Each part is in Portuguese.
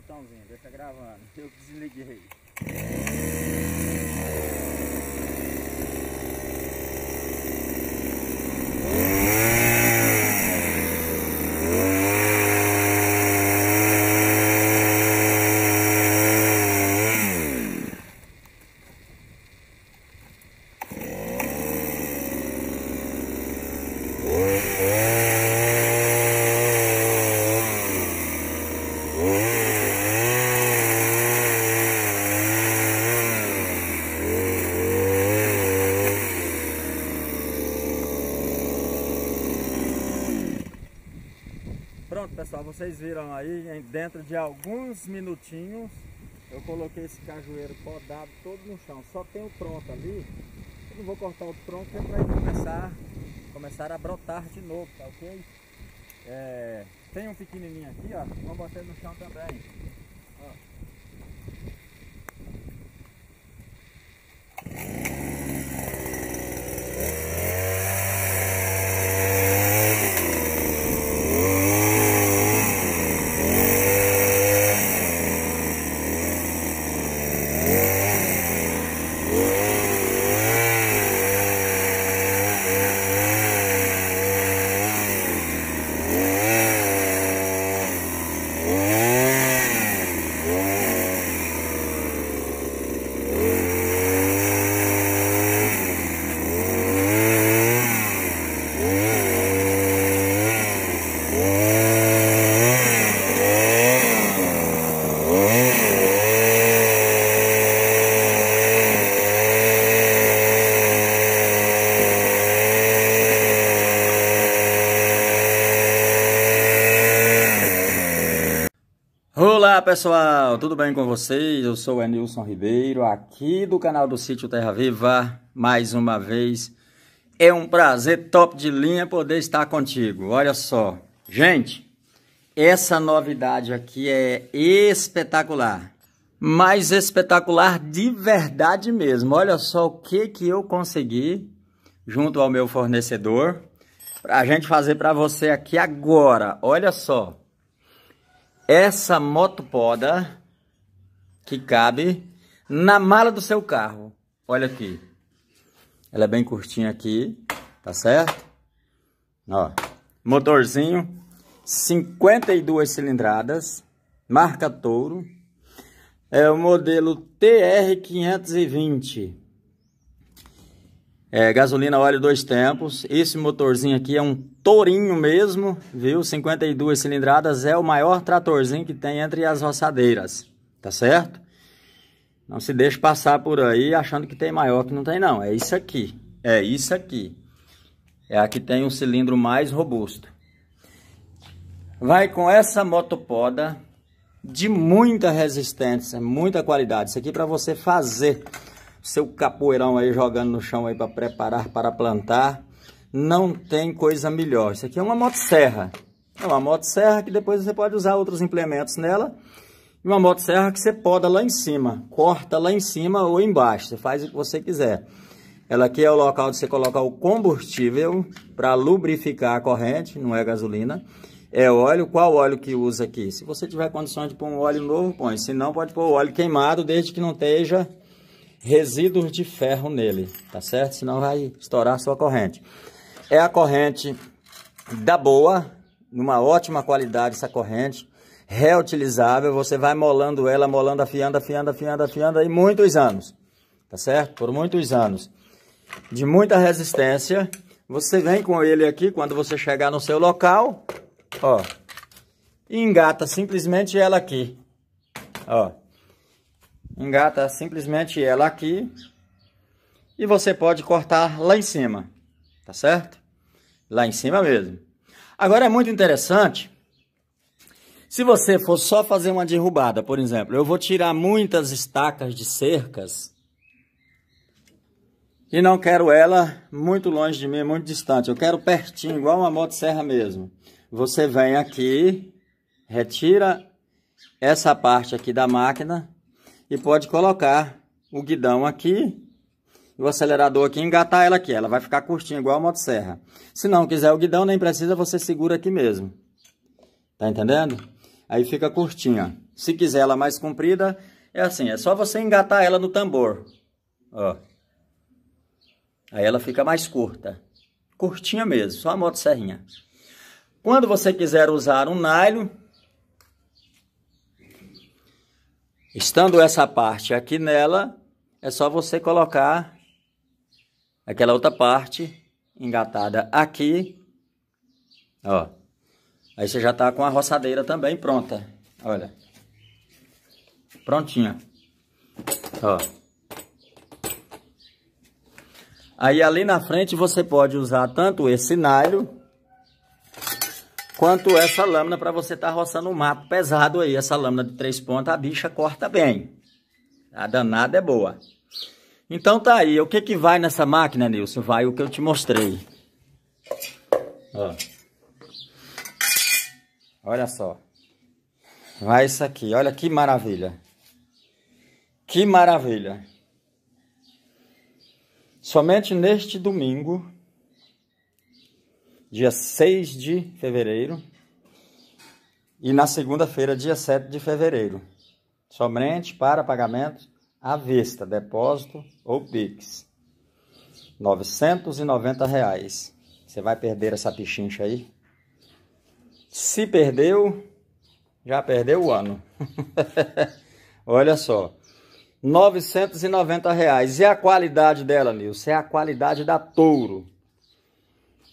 botãozinho, deixa gravando. Eu desliguei. vocês viram aí, dentro de alguns minutinhos, eu coloquei esse cajueiro podado todo no chão. Só tem o tronco ali. Eu não vou cortar o tronco porque vai é começar, começar a brotar de novo, tá ok? É, tem um pequenininho aqui, ó. Vou botar no chão também. Ó. pessoal, tudo bem com vocês? Eu sou o Enilson Ribeiro, aqui do canal do Sítio Terra Viva, mais uma vez. É um prazer top de linha poder estar contigo. Olha só, gente, essa novidade aqui é espetacular. Mas espetacular de verdade mesmo. Olha só o que, que eu consegui junto ao meu fornecedor. a gente fazer para você aqui agora. Olha só essa moto poda que cabe na mala do seu carro. Olha aqui. Ela é bem curtinha aqui, tá certo? Ó, motorzinho, 52 cilindradas, marca Touro. É o modelo TR520. É, gasolina, óleo, dois tempos. Esse motorzinho aqui é um tourinho mesmo, viu? 52 cilindradas é o maior tratorzinho que tem entre as roçadeiras, tá certo? Não se deixe passar por aí achando que tem maior que não tem não. É isso aqui, é isso aqui. É a que tem um cilindro mais robusto. Vai com essa motopoda de muita resistência, muita qualidade. Isso aqui é para você fazer seu capoeirão aí jogando no chão aí para preparar para plantar. Não tem coisa melhor. Isso aqui é uma motosserra. É uma motosserra que depois você pode usar outros implementos nela. E uma motosserra que você poda lá em cima, corta lá em cima ou embaixo. Você faz o que você quiser. Ela aqui é o local de você colocar o combustível para lubrificar a corrente, não é gasolina. É óleo, qual óleo que usa aqui? Se você tiver condições de pôr um óleo novo, põe. Se não, pode pôr óleo queimado, desde que não esteja resíduos de ferro nele, tá certo? Senão vai estourar sua corrente. É a corrente da boa, numa ótima qualidade essa corrente, reutilizável, você vai molando ela, molando, afiando, afiando, afiando, afiando, e muitos anos, tá certo? Por muitos anos. De muita resistência, você vem com ele aqui, quando você chegar no seu local, ó, e engata simplesmente ela aqui, ó. Engata simplesmente ela aqui. E você pode cortar lá em cima, tá certo? Lá em cima mesmo. Agora é muito interessante, se você for só fazer uma derrubada, por exemplo, eu vou tirar muitas estacas de cercas e não quero ela muito longe de mim, muito distante. Eu quero pertinho, igual uma motosserra mesmo. Você vem aqui, retira essa parte aqui da máquina e pode colocar o guidão aqui o acelerador aqui, engatar ela aqui. Ela vai ficar curtinha, igual a motosserra. Se não quiser o guidão, nem precisa, você segura aqui mesmo. Tá entendendo? Aí fica curtinha. Se quiser ela mais comprida, é assim, é só você engatar ela no tambor. Ó. Aí ela fica mais curta. Curtinha mesmo, só a motosserrinha. Quando você quiser usar um nylon, Estando essa parte aqui nela, é só você colocar aquela outra parte engatada aqui, ó. Aí você já tá com a roçadeira também pronta, olha. Prontinha, ó. Aí ali na frente você pode usar tanto esse nylon quanto essa lâmina para você estar tá roçando um mato pesado aí. Essa lâmina de três pontas, a bicha corta bem. A danada é boa. Então tá aí, o que que vai nessa máquina, Nilson? Vai o que eu te mostrei. Ó. Olha só. Vai isso aqui, olha que maravilha. Que maravilha. Somente neste domingo dia 6 de fevereiro, e na segunda-feira, dia 7 de fevereiro, somente para pagamento à vista, depósito ou PIX. R$ 990. Reais. Você vai perder essa pichincha aí? Se perdeu, já perdeu o ano. Olha só. R$ 990. Reais. E a qualidade dela, Nilson? É a qualidade da Touro.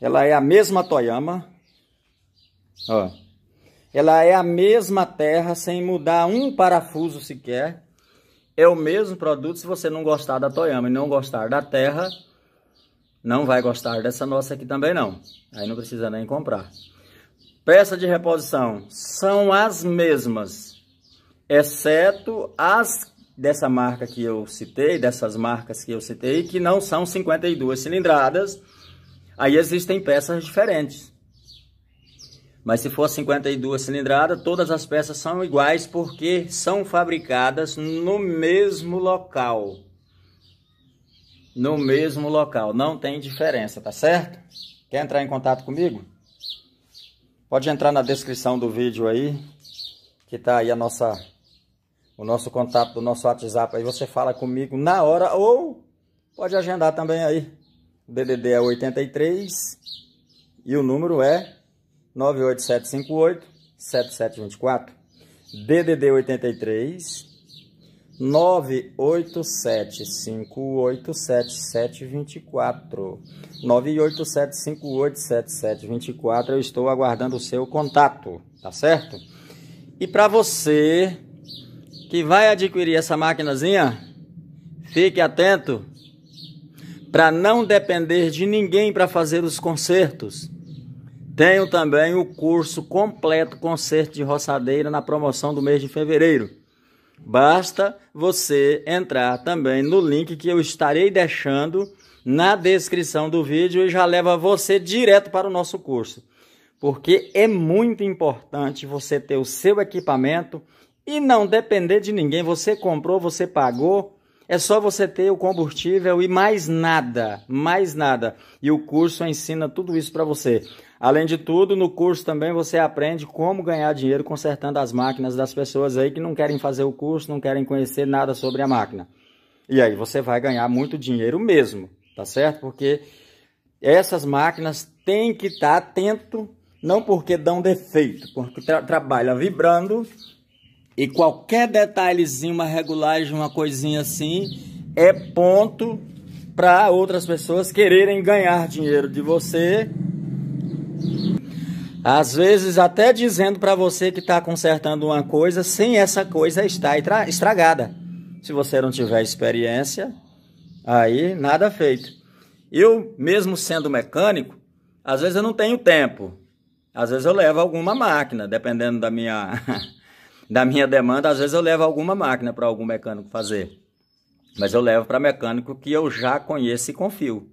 Ela é a mesma Toyama. Ó. Ela é a mesma terra, sem mudar um parafuso sequer. É o mesmo produto. Se você não gostar da Toyama e não gostar da terra, não vai gostar dessa nossa aqui também não. Aí não precisa nem comprar. Peça de reposição são as mesmas, exceto as dessa marca que eu citei, dessas marcas que eu citei, que não são 52 cilindradas, Aí existem peças diferentes. Mas se for 52 cilindrada todas as peças são iguais porque são fabricadas no mesmo local. No mesmo local, não tem diferença, tá certo? Quer entrar em contato comigo? Pode entrar na descrição do vídeo aí, que tá aí a nossa o nosso contato do nosso WhatsApp aí, você fala comigo na hora ou pode agendar também aí. DDD é 83 e o número é 987587724. DDD 83 987587724. 987587724. Eu estou aguardando o seu contato, tá certo? E para você que vai adquirir essa maquinazinha, fique atento para não depender de ninguém para fazer os concertos. Tenho também o curso completo Concerto de Roçadeira na promoção do mês de fevereiro. Basta você entrar também no link que eu estarei deixando na descrição do vídeo e já leva você direto para o nosso curso. Porque é muito importante você ter o seu equipamento e não depender de ninguém. Você comprou, você pagou é só você ter o combustível e mais nada, mais nada. E o curso ensina tudo isso para você. Além de tudo, no curso também você aprende como ganhar dinheiro consertando as máquinas das pessoas aí que não querem fazer o curso, não querem conhecer nada sobre a máquina. E aí você vai ganhar muito dinheiro mesmo, tá certo? Porque essas máquinas têm que estar tá atento, não porque dão defeito, porque tra trabalha vibrando e qualquer detalhezinho, uma regulagem, uma coisinha assim, é ponto para outras pessoas quererem ganhar dinheiro de você. Às vezes até dizendo para você que está consertando uma coisa sem essa coisa estar estragada. Se você não tiver experiência, aí nada feito. Eu, mesmo sendo mecânico, às vezes eu não tenho tempo. Às vezes eu levo alguma máquina, dependendo da minha da minha demanda, às vezes eu levo alguma máquina para algum mecânico fazer. Mas eu levo para mecânico que eu já conheço e confio.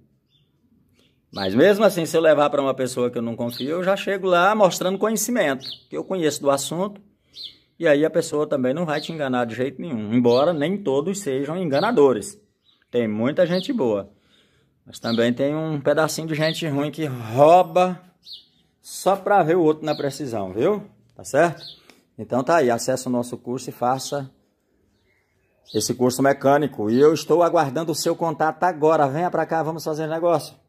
Mas mesmo assim, se eu levar para uma pessoa que eu não confio, eu já chego lá mostrando conhecimento, que eu conheço do assunto, e aí a pessoa também não vai te enganar de jeito nenhum, embora nem todos sejam enganadores. Tem muita gente boa, mas também tem um pedacinho de gente ruim que rouba só para ver o outro na precisão, viu? Tá certo? Então tá aí, acesse o nosso curso e faça esse curso mecânico. E eu estou aguardando o seu contato agora. Venha para cá, vamos fazer negócio.